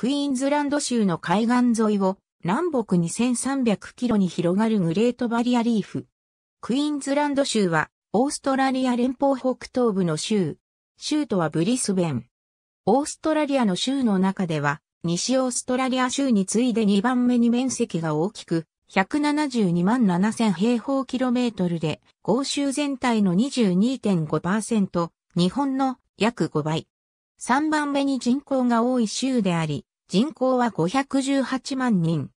クイーンズランド州の海岸沿いを南北2300キロに広がるグレートバリアリーフ。クイーンズランド州はオーストラリア連邦北東部の州。州都はブリスベン。オーストラリアの州の中では西オーストラリア州に次いで2番目に面積が大きく、172万7000平方キロメートルで、豪州全体の22.5%、日本の約5倍。3番目に人口が多い州であり、人口は518万人。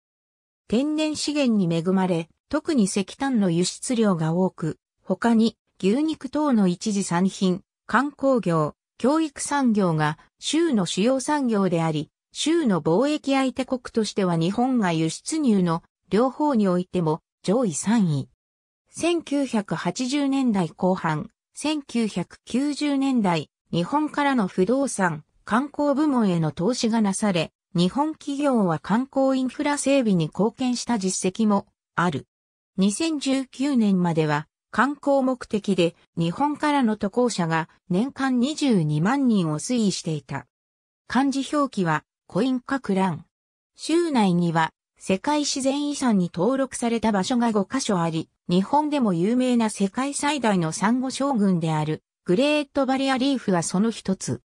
天然資源に恵まれ、特に石炭の輸出量が多く、他に牛肉等の一次産品、観光業、教育産業が州の主要産業であり、州の貿易相手国としては日本が輸出入の両方においても上位3位。1980年代後半、1990年代、日本からの不動産、観光部門への投資がなされ、日本企業は観光インフラ整備に貢献した実績もある。2019年までは観光目的で日本からの渡航者が年間22万人を推移していた。漢字表記はコインカクラン。州内には世界自然遺産に登録された場所が5カ所あり、日本でも有名な世界最大のサンゴ将軍であるグレートバリアリーフはその一つ。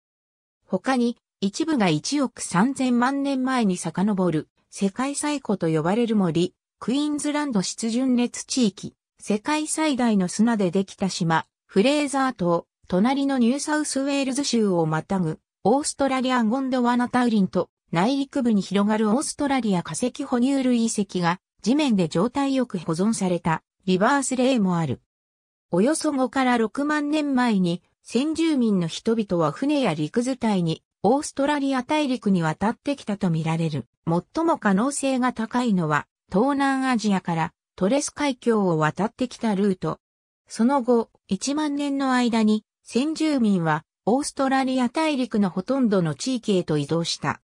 他に一部が1億3000万年前に遡る、世界最古と呼ばれる森、クイーンズランド湿潤列地域、世界最大の砂でできた島、フレーザー島、隣のニューサウスウェールズ州をまたぐ、オーストラリアゴンドワナタウリンと内陸部に広がるオーストラリア化石哺乳類遺跡が地面で状態よく保存されたリバース例もある。およそ5から6万年前に先住民の人々は船や陸図体にオーストラリア大陸に渡ってきたとみられる。最も可能性が高いのは、東南アジアからトレス海峡を渡ってきたルート。その後、1万年の間に、先住民は、オーストラリア大陸のほとんどの地域へと移動した。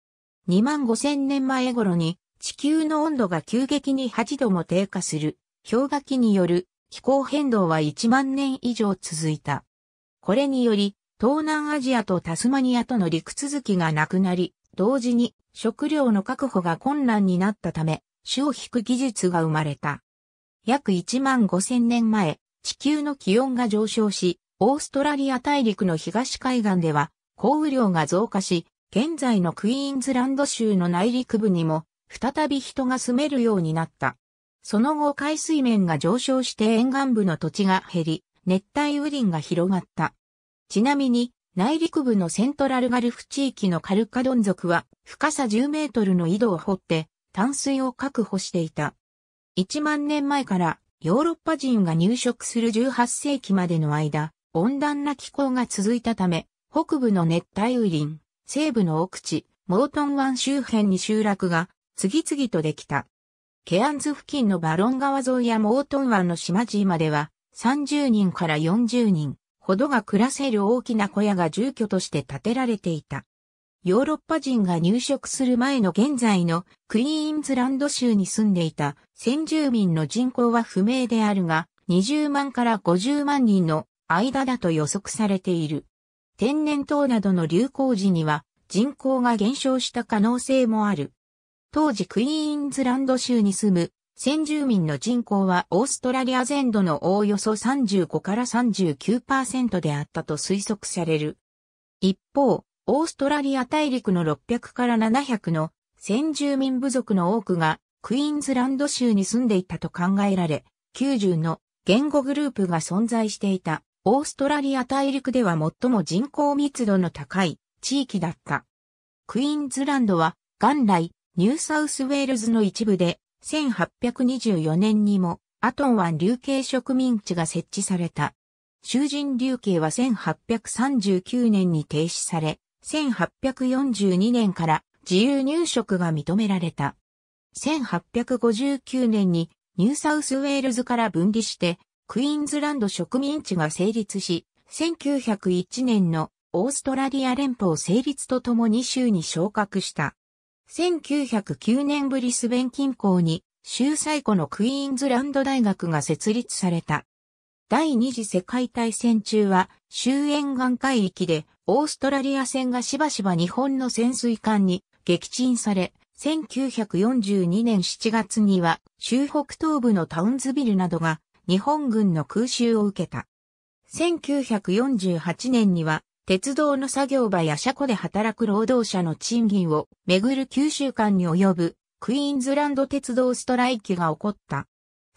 2万5千年前頃に、地球の温度が急激に8度も低下する、氷河期による気候変動は1万年以上続いた。これにより、東南アジアとタスマニアとの陸続きがなくなり、同時に食料の確保が困難になったため、種を引く技術が生まれた。約1万5千年前、地球の気温が上昇し、オーストラリア大陸の東海岸では、降雨量が増加し、現在のクイーンズランド州の内陸部にも、再び人が住めるようになった。その後海水面が上昇して沿岸部の土地が減り、熱帯雨林が広がった。ちなみに、内陸部のセントラルガルフ地域のカルカドン族は、深さ10メートルの井戸を掘って、淡水を確保していた。1万年前からヨーロッパ人が入植する18世紀までの間、温暖な気候が続いたため、北部の熱帯雨林、西部の奥地、モートン湾周辺に集落が次々とできた。ケアンズ付近のバロン川沿いやモートン湾の島地までは30人から40人、ほどが暮らせる大きな小屋が住居として建てられていた。ヨーロッパ人が入植する前の現在のクイーンズランド州に住んでいた先住民の人口は不明であるが、20万から50万人の間だと予測されている。天然痘などの流行時には人口が減少した可能性もある。当時クイーンズランド州に住む先住民の人口はオーストラリア全土のおおよそ35から39%であったと推測される。一方、オーストラリア大陸の600から700の先住民部族の多くがクイーンズランド州に住んでいたと考えられ、90の言語グループが存在していたオーストラリア大陸では最も人口密度の高い地域だった。クイーンズランドは元来ニューサウスウェールズの一部で1824年にもアトン湾流刑植民地が設置された。囚人流刑は1839年に停止され、1842年から自由入植が認められた。1859年にニューサウスウェールズから分離して、クイーンズランド植民地が成立し、1901年のオーストラリア連邦成立とともに州に昇格した。1909年ブリスベン近郊に州最古のクイーンズランド大学が設立された。第二次世界大戦中は周沿岸海域でオーストラリア船がしばしば日本の潜水艦に撃沈され、1942年7月には州北東部のタウンズビルなどが日本軍の空襲を受けた。1948年には鉄道の作業場や車庫で働く労働者の賃金をめぐる9週間に及ぶクイーンズランド鉄道ストライキが起こった。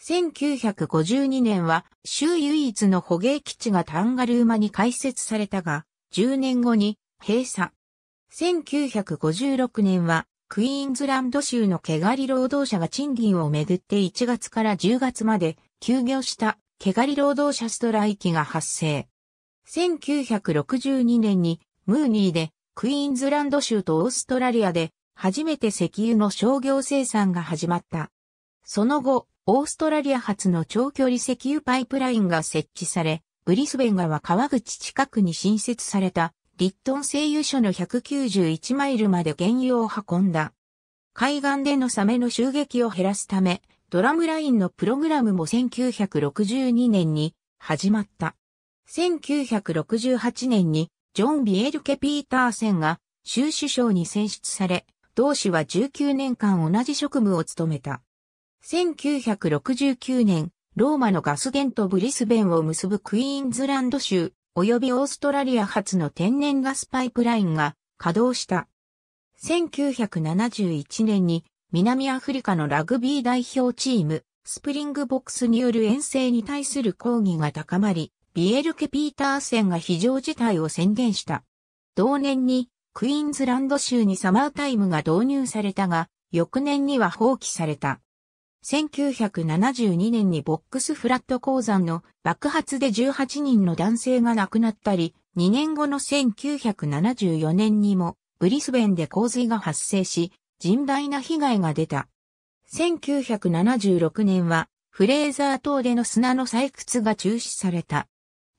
1952年は州唯一の捕鯨基地がタンガルーマに開設されたが、10年後に閉鎖。1956年はクイーンズランド州の毛刈り労働者が賃金をめぐって1月から10月まで休業した毛刈り労働者ストライキが発生。1962年にムーニーでクイーンズランド州とオーストラリアで初めて石油の商業生産が始まった。その後、オーストラリア発の長距離石油パイプラインが設置され、ブリスベン川川口近くに新設されたリットン製油所の191マイルまで原油を運んだ。海岸でのサメの襲撃を減らすため、ドラムラインのプログラムも1962年に始まった。1968年にジョン・ビエルケ・ピーターセンが州首相に選出され、同氏は19年間同じ職務を務めた。1969年、ローマのガスゲンとブリスベンを結ぶクイーンズランド州、及びオーストラリア発の天然ガスパイプラインが稼働した。1971年に南アフリカのラグビー代表チーム、スプリングボックスによる遠征に対する抗議が高まり、ビエルケ・ピーターセンが非常事態を宣言した。同年に、クイーンズランド州にサマータイムが導入されたが、翌年には放棄された。1972年にボックスフラット鉱山の爆発で18人の男性が亡くなったり、2年後の1974年にもブリスベンで洪水が発生し、甚大な被害が出た。1976年はフレーザー島での砂の採掘が中止された。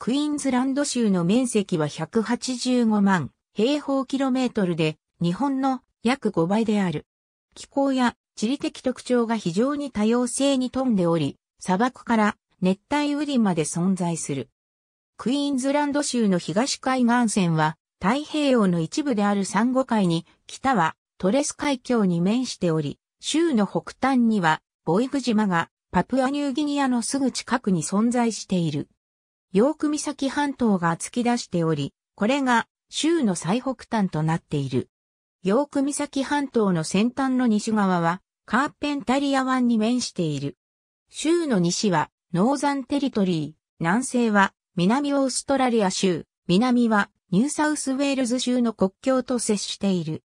クイーンズランド州の面積は185万平方キロメートルで、日本の約5倍である。気候や地理的特徴が非常に多様性に富んでおり、砂漠から熱帯雨林まで存在する。クイーンズランド州の東海岸線は太平洋の一部であるサンゴ海に、北はトレス海峡に面しており、州の北端にはボイフ島がパプアニューギニアのすぐ近くに存在している。ヨーク岬半島が突き出しており、これが州の最北端となっている。ヨーク岬半島の先端の西側はカーペンタリア湾に面している。州の西はノーザンテリトリー、南西は南オーストラリア州、南はニューサウスウェールズ州の国境と接している。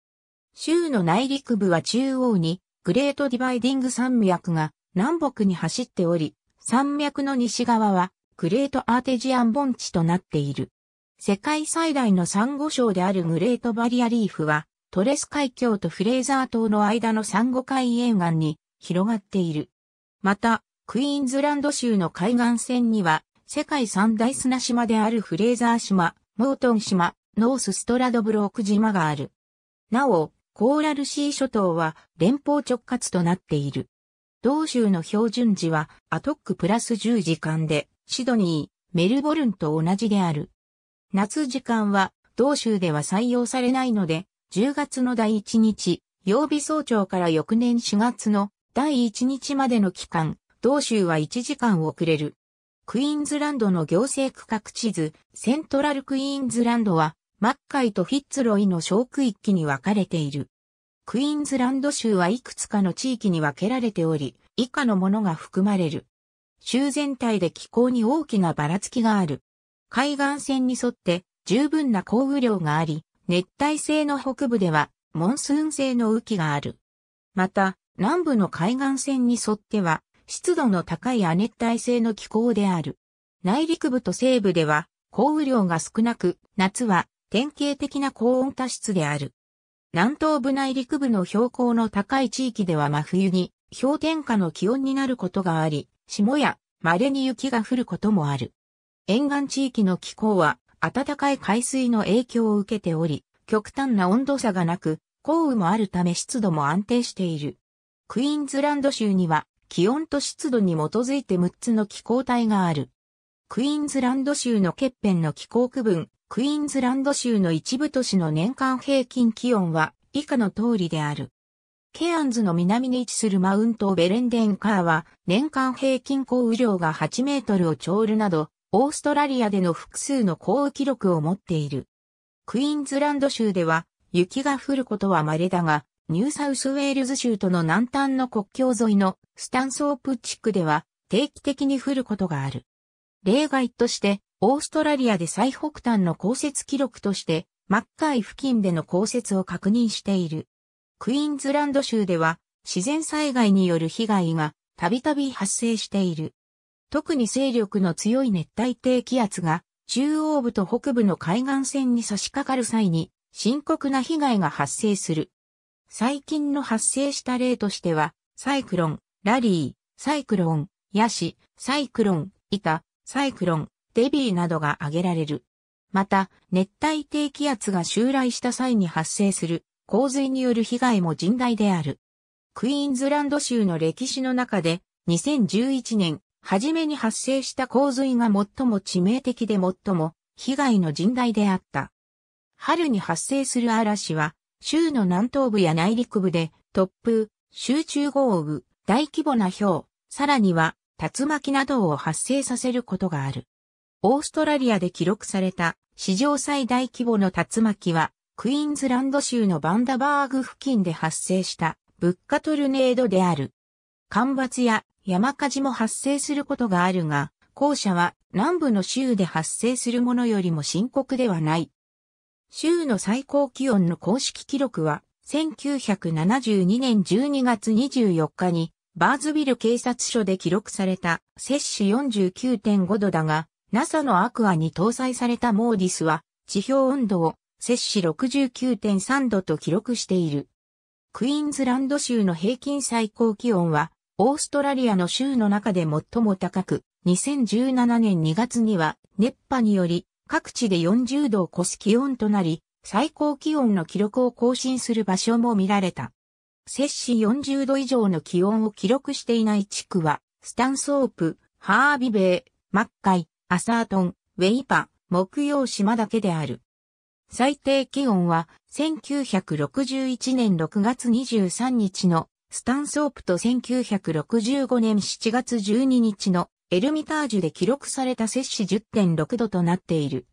州の内陸部は中央にグレートディバイディング山脈が南北に走っており、山脈の西側はグレートアーテジアン盆地となっている。世界最大のサンゴ礁であるグレートバリアリーフは、トレス海峡とフレーザー島の間のサンゴ海沿岸に広がっている。また、クイーンズランド州の海岸線には、世界三大砂島であるフレーザー島、モートン島、ノースストラドブローク島がある。なお、コーラルシー諸島は連邦直轄となっている。同州の標準時はアトックプラス10時間で、シドニー、メルボルンと同じである。夏時間は、同州では採用されないので、10月の第1日、曜日早朝から翌年4月の第1日までの期間、同州は1時間遅れる。クイーンズランドの行政区画地図、セントラルクイーンズランドは、マッカイとフィッツロイの小区域に分かれている。クイーンズランド州はいくつかの地域に分けられており、以下のものが含まれる。州全体で気候に大きなばらつきがある。海岸線に沿って十分な降雨量があり、熱帯性の北部ではモンスーン性の雨季がある。また、南部の海岸線に沿っては湿度の高い亜熱帯性の気候である。内陸部と西部では降雨量が少なく、夏は典型的な高温多湿である。南東部内陸部の標高の高い地域では真冬に氷点下の気温になることがあり、霜や稀に雪が降ることもある。沿岸地域の気候は暖かい海水の影響を受けており、極端な温度差がなく、降雨もあるため湿度も安定している。クイーンズランド州には気温と湿度に基づいて6つの気候帯がある。クイーンズランド州の欠片の気候区分、クイーンズランド州の一部都市の年間平均気温は以下の通りである。ケアンズの南に位置するマウントベレンデンカーは年間平均降雨量が8メートルを超るなど、オーストラリアでの複数の降雨記録を持っている。クイーンズランド州では雪が降ることは稀だが、ニューサウスウェールズ州との南端の国境沿いのスタンソープ地区では定期的に降ることがある。例外として、オーストラリアで最北端の降雪記録として、マッカイ付近での降雪を確認している。クイーンズランド州では自然災害による被害がたびたび発生している。特に勢力の強い熱帯低気圧が中央部と北部の海岸線に差し掛かる際に深刻な被害が発生する。最近の発生した例としては、サイクロン、ラリー、サイクロン、ヤシ、サイクロン、イタ、サイクロン、デビーなどが挙げられる。また、熱帯低気圧が襲来した際に発生する洪水による被害も甚大である。クイーンズランド州の歴史の中で、2011年、初めに発生した洪水が最も致命的で最も被害の甚大であった。春に発生する嵐は、州の南東部や内陸部で突風、集中豪雨、大規模な氷、さらには竜巻などを発生させることがある。オーストラリアで記録された史上最大規模の竜巻はクイーンズランド州のバンダバーグ付近で発生した物価トルネードである。干ばつや山火事も発生することがあるが、後者は南部の州で発生するものよりも深刻ではない。州の最高気温の公式記録は、1972年12月24日に、バーズビル警察署で記録された、摂氏49.5度だが、NASA のアクアに搭載されたモーディスは、地表温度を摂氏69.3度と記録している。クイーンズランド州の平均最高気温は、オーストラリアの州の中で最も高く、2017年2月には熱波により各地で40度を超す気温となり、最高気温の記録を更新する場所も見られた。摂氏40度以上の気温を記録していない地区は、スタンソープ、ハービベイ、マッカイ、アサートン、ウェイパ、木曜島だけである。最低気温は1961年6月23日のスタンソープと1965年7月12日のエルミタージュで記録された摂氏10.6度となっている。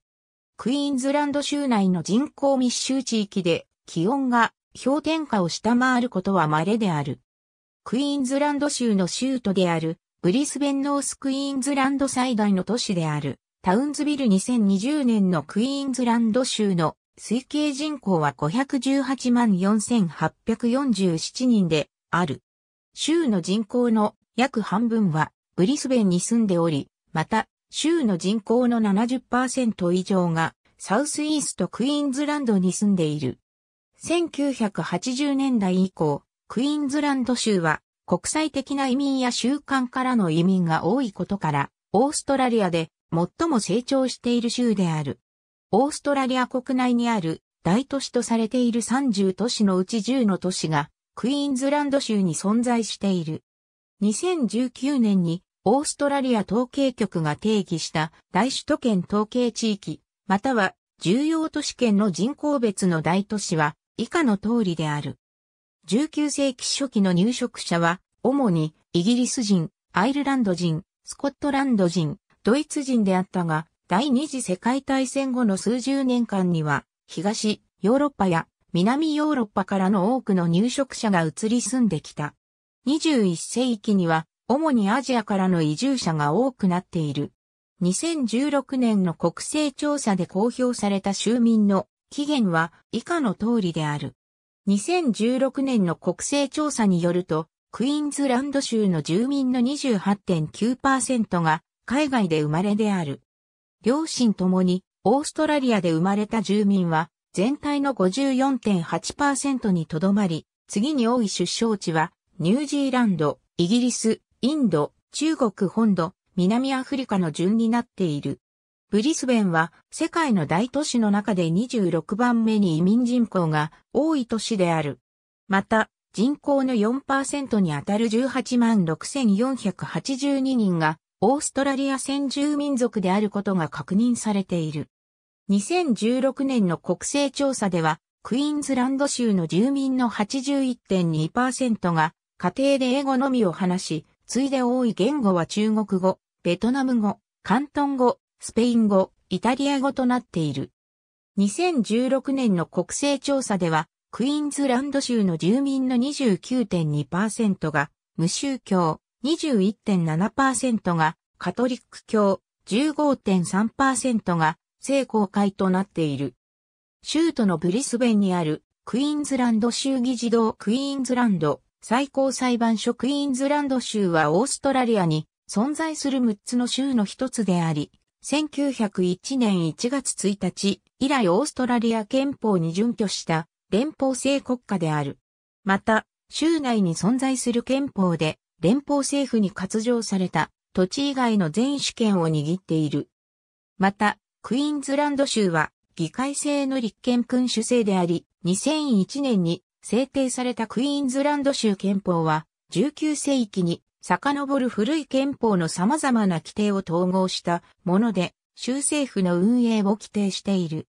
クイーンズランド州内の人口密集地域で気温が氷点下を下回ることは稀である。クイーンズランド州の州都であるブリスベンノースクイーンズランド最大の都市である。タウンズビル2020年のクイーンズランド州の推計人口は518万4847人である。州の人口の約半分はブリスベンに住んでおり、また州の人口の70%以上がサウスイーストクイーンズランドに住んでいる。1980年代以降、クイーンズランド州は国際的な移民や習慣からの移民が多いことから、オーストラリアで最も成長している州である。オーストラリア国内にある大都市とされている30都市のうち10の都市がクイーンズランド州に存在している。2019年にオーストラリア統計局が定義した大首都圏統計地域、または重要都市圏の人口別の大都市は以下の通りである。19世紀初期の入植者は主にイギリス人、アイルランド人、スコットランド人、ドイツ人であったが、第二次世界大戦後の数十年間には、東、ヨーロッパや南ヨーロッパからの多くの入植者が移り住んできた。21世紀には、主にアジアからの移住者が多くなっている。2016年の国勢調査で公表された州民の期限は以下の通りである。2016年の国勢調査によると、クイーンズランド州の住民の28.9%が海外で生まれである。両親ともに、オーストラリアで生まれた住民は、全体の54.8%にとどまり、次に多い出生地は、ニュージーランド、イギリス、インド、中国本土、南アフリカの順になっている。ブリスベンは世界の大都市の中で26番目に移民人口が多い都市である。また、人口の4%にあたる18万6482人がオーストラリア先住民族であることが確認されている。2016年の国勢調査では、クイーンズランド州の住民の81.2%が家庭で英語のみを話し、ついで多い言語は中国語、ベトナム語、関東語、スペイン語、イタリア語となっている。2016年の国勢調査では、クイーンズランド州の住民の29.2%が無宗教、21.7%がカトリック教、15.3%が聖公会となっている。州都のブリスベンにあるクイーンズランド州議事堂クイーンズランド最高裁判所クイーンズランド州はオーストラリアに存在する6つの州の一つであり、1901年1月1日以来オーストラリア憲法に準拠した連邦制国家である。また、州内に存在する憲法で連邦政府に割譲された土地以外の全主権を握っている。また、クイーンズランド州は議会制の立憲君主制であり、2001年に制定されたクイーンズランド州憲法は、19世紀に遡る古い憲法の様々な規定を統合したもので、州政府の運営を規定している。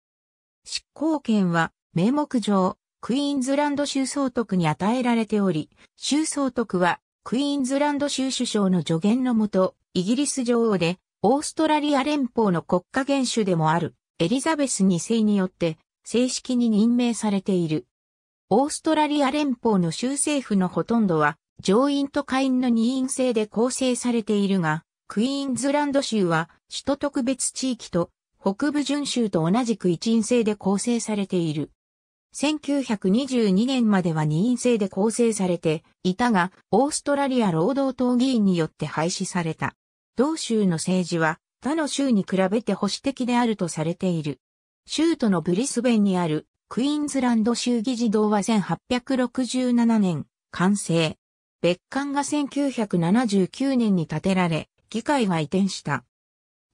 執行権は、名目上、クイーンズランド州総督に与えられており、州総督はクイーンズランド州首相の助言のもと、イギリス女王で、オーストラリア連邦の国家元首でもある、エリザベス2世によって、正式に任命されている。オーストラリア連邦の州政府のほとんどは、上院と下院の二院制で構成されているが、クイーンズランド州は、首都特別地域と、北部準州と同じく一院制で構成されている。1922年までは任意制で構成されていたが、オーストラリア労働党議員によって廃止された。同州の政治は他の州に比べて保守的であるとされている。州都のブリスベンにあるクイーンズランド州議事堂は1867年完成。別館が1979年に建てられ、議会が移転した。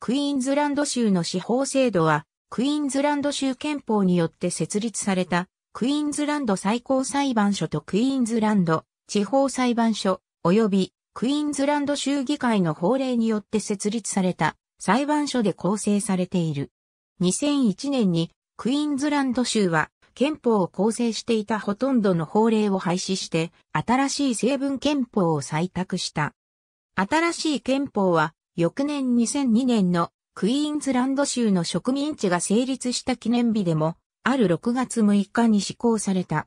クイーンズランド州の司法制度はクイーンズランド州憲法によって設立された、クイーンズランド最高裁判所とクイーンズランド地方裁判所、及びクイーンズランド州議会の法令によって設立された裁判所で構成されている。2001年にクイーンズランド州は憲法を構成していたほとんどの法令を廃止して新しい成分憲法を採択した。新しい憲法は翌年2002年のクイーンズランド州の植民地が成立した記念日でも、ある6月6日に施行された。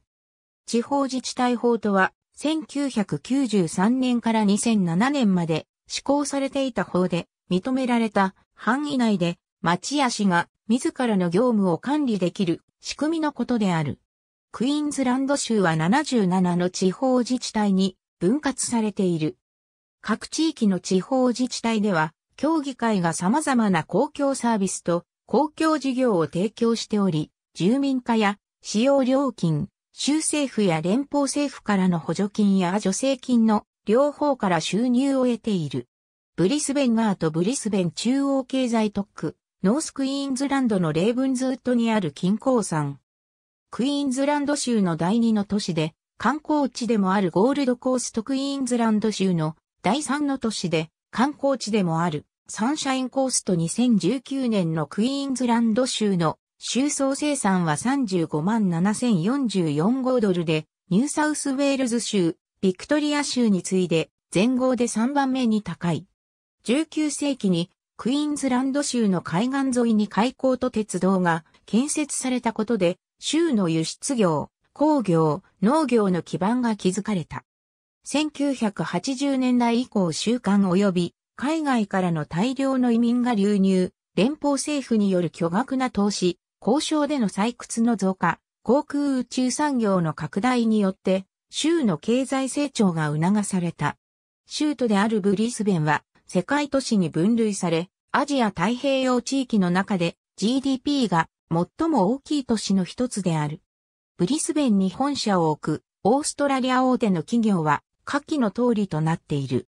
地方自治体法とは、1993年から2007年まで施行されていた法で認められた範囲内で町や市が自らの業務を管理できる仕組みのことである。クイーンズランド州は77の地方自治体に分割されている。各地域の地方自治体では協議会が様々な公共サービスと公共事業を提供しており、住民化や使用料金、州政府や連邦政府からの補助金や助成金の両方から収入を得ている。ブリスベンガーとブリスベン中央経済特区、ノースクイーンズランドのレーブンズウッドにある金鉱山。クイーンズランド州の第2の都市で、観光地でもあるゴールドコーストクイーンズランド州の第3の都市で、観光地でもある、サンシャインコースト2019年のクイーンズランド州の州総生産は35万7044ドルで、ニューサウスウェールズ州、ビクトリア州に次いで、全豪で3番目に高い。19世紀にクイーンズランド州の海岸沿いに海港と鉄道が建設されたことで、州の輸出業、工業、農業の基盤が築かれた。1980年代以降週刊及び海外からの大量の移民が流入、連邦政府による巨額な投資、交渉での採掘の増加、航空宇宙産業の拡大によって、州の経済成長が促された。州都であるブリスベンは世界都市に分類され、アジア太平洋地域の中で GDP が最も大きい都市の一つである。ブリスベンに本社を置くオーストラリア大手の企業は下記の通りとなっている。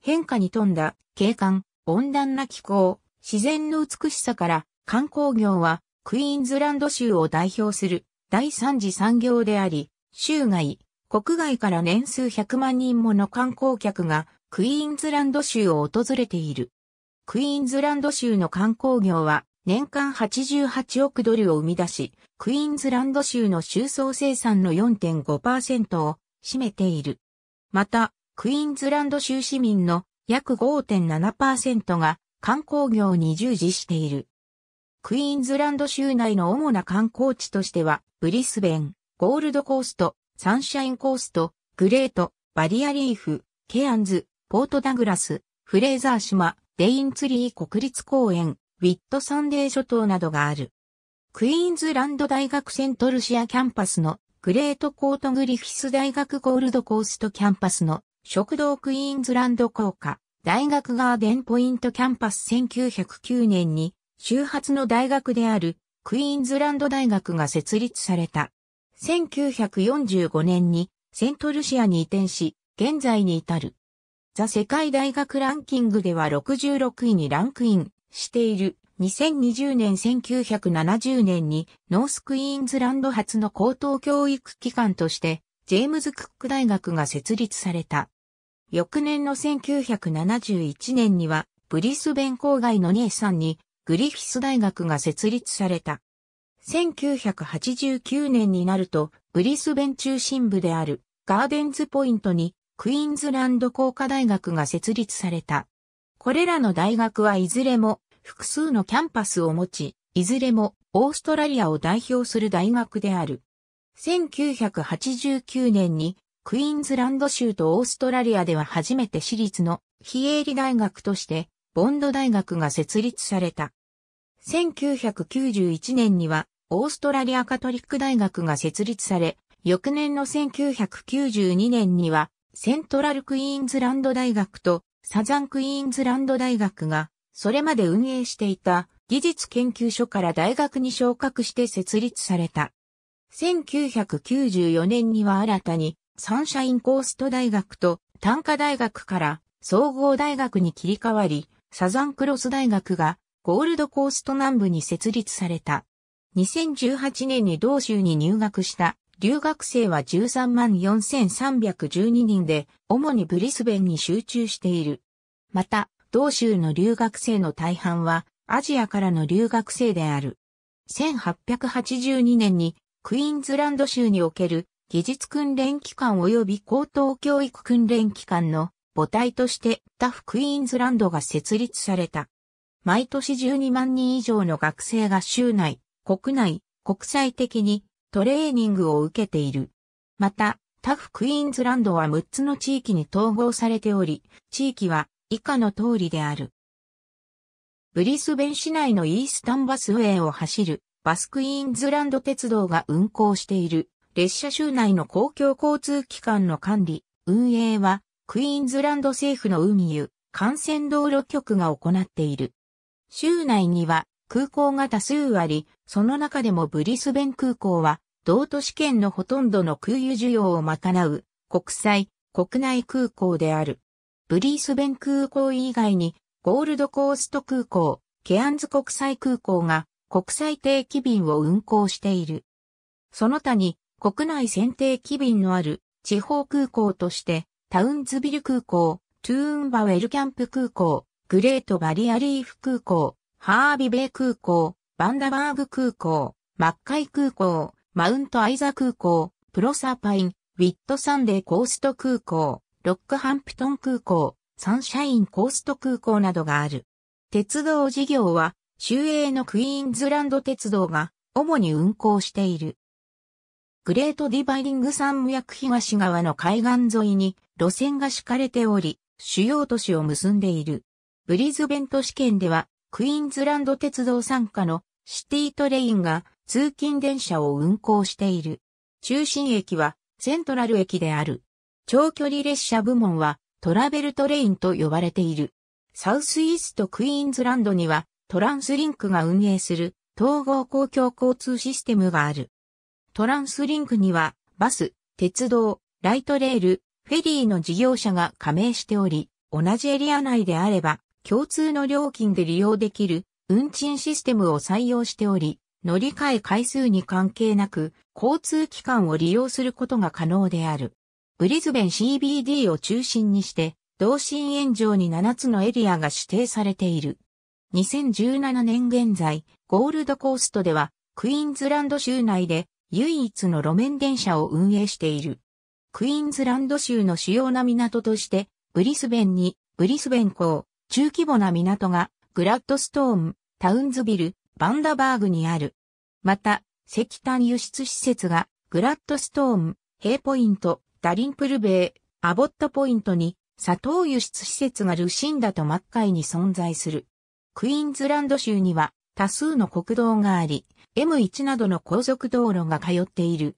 変化に富んだ景観、温暖な気候、自然の美しさから観光業はクイーンズランド州を代表する第三次産業であり、州外、国外から年数100万人もの観光客がクイーンズランド州を訪れている。クイーンズランド州の観光業は年間88億ドルを生み出し、クイーンズランド州の州総生産の4.5%を占めている。また、クイーンズランド州市民の約5.7%が観光業に従事している。クイーンズランド州内の主な観光地としては、ブリスベン、ゴールドコースト、サンシャインコースト、グレート、バリアリーフ、ケアンズ、ポートダグラス、フレーザー島、デインツリー国立公園、ウィットサンデー諸島などがある。クイーンズランド大学セントルシアキャンパスのグレートコートグリフィス大学ゴールドコーストキャンパスの食堂クイーンズランド校科大学ガーデンポイントキャンパス1909年に周発の大学であるクイーンズランド大学が設立された。1945年にセントルシアに移転し、現在に至る。ザ世界大学ランキングでは66位にランクインしている2020年1970年にノースクイーンズランド発の高等教育機関としてジェームズ・クック大学が設立された。翌年の1971年にはブリスベン郊外の姉さんにグリフィス大学が設立された。1989年になるとブリスベン中心部であるガーデンズポイントにクイーンズランド工科大学が設立された。これらの大学はいずれも複数のキャンパスを持ち、いずれもオーストラリアを代表する大学である。1989年にクイーンズランド州とオーストラリアでは初めて私立の非営利大学としてボンド大学が設立された。1991年にはオーストラリアカトリック大学が設立され、翌年の1992年にはセントラルクイーンズランド大学とサザンクイーンズランド大学がそれまで運営していた技術研究所から大学に昇格して設立された。1994年には新たにサンシャインコースト大学と短科大学から総合大学に切り替わり、サザンクロス大学がゴールドコースト南部に設立された。2018年に同州に入学した留学生は13万4312人で、主にブリスベンに集中している。また、同州の留学生の大半は、アジアからの留学生である。1882年に、クイーンズランド州における、技術訓練機関及び高等教育訓練機関の母体としてタフ・クイーンズランドが設立された。毎年12万人以上の学生が州内、国内、国際的にトレーニングを受けている。また、タフ・クイーンズランドは6つの地域に統合されており、地域は以下の通りである。ブリスベン市内のイースタンバスウェイを走るバスクイーンズランド鉄道が運行している列車州内の公共交通機関の管理、運営はクイーンズランド政府の運輸、幹線道路局が行っている。州内には空港が多数あり、その中でもブリスベン空港は道都市圏のほとんどの空輸需要を賄う国際、国内空港である。ブリースベン空港以外に、ゴールドコースト空港、ケアンズ国際空港が国際定期便を運航している。その他に国内選定機便のある地方空港としてタウンズビル空港、トゥーンバウェルキャンプ空港、グレートバリアリーフ空港、ハービベイ空港、バンダバーグ空港、マッカイ空港、マウントアイザ空港、プロサーパイン、ウィットサンデーコースト空港、ロックハンプトン空港、サンシャインコースト空港などがある。鉄道事業は、州営のクイーンズランド鉄道が主に運行している。グレートディバイディング山脈東側の海岸沿いに路線が敷かれており、主要都市を結んでいる。ブリズベント試験では、クイーンズランド鉄道傘下のシティトレインが通勤電車を運行している。中心駅はセントラル駅である。長距離列車部門はトラベルトレインと呼ばれている。サウスイーストクイーンズランドにはトランスリンクが運営する統合公共交通システムがある。トランスリンクにはバス、鉄道、ライトレール、フェリーの事業者が加盟しており、同じエリア内であれば共通の料金で利用できる運賃システムを採用しており、乗り換え回数に関係なく交通機関を利用することが可能である。ブリズベン CBD を中心にして、同心円状に7つのエリアが指定されている。2017年現在、ゴールドコーストでは、クイーンズランド州内で唯一の路面電車を運営している。クイーンズランド州の主要な港として、ブリスベンに、ブリスベン港、中規模な港が、グラッドストーン、タウンズビル、バンダバーグにある。また、石炭輸出施設が、グラッドストーン、ヘイポイント、ダリンプルベイ、アボットポイントに、砂糖輸出施設がルシンダとマッカイに存在する。クイーンズランド州には多数の国道があり、M1 などの高速道路が通っている。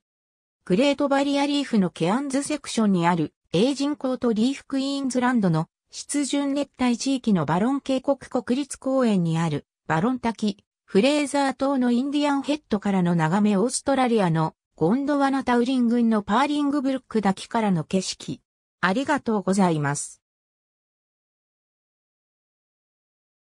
グレートバリアリーフのケアンズセクションにあるエイジンコートリーフクイーンズランドの湿潤熱帯地域のバロン渓谷国立公園にあるバロン滝、フレーザー島のインディアンヘッドからの眺めオーストラリアのゴンドワナタウリンンのパーリングブルック滝からの景色。ありがとうございます。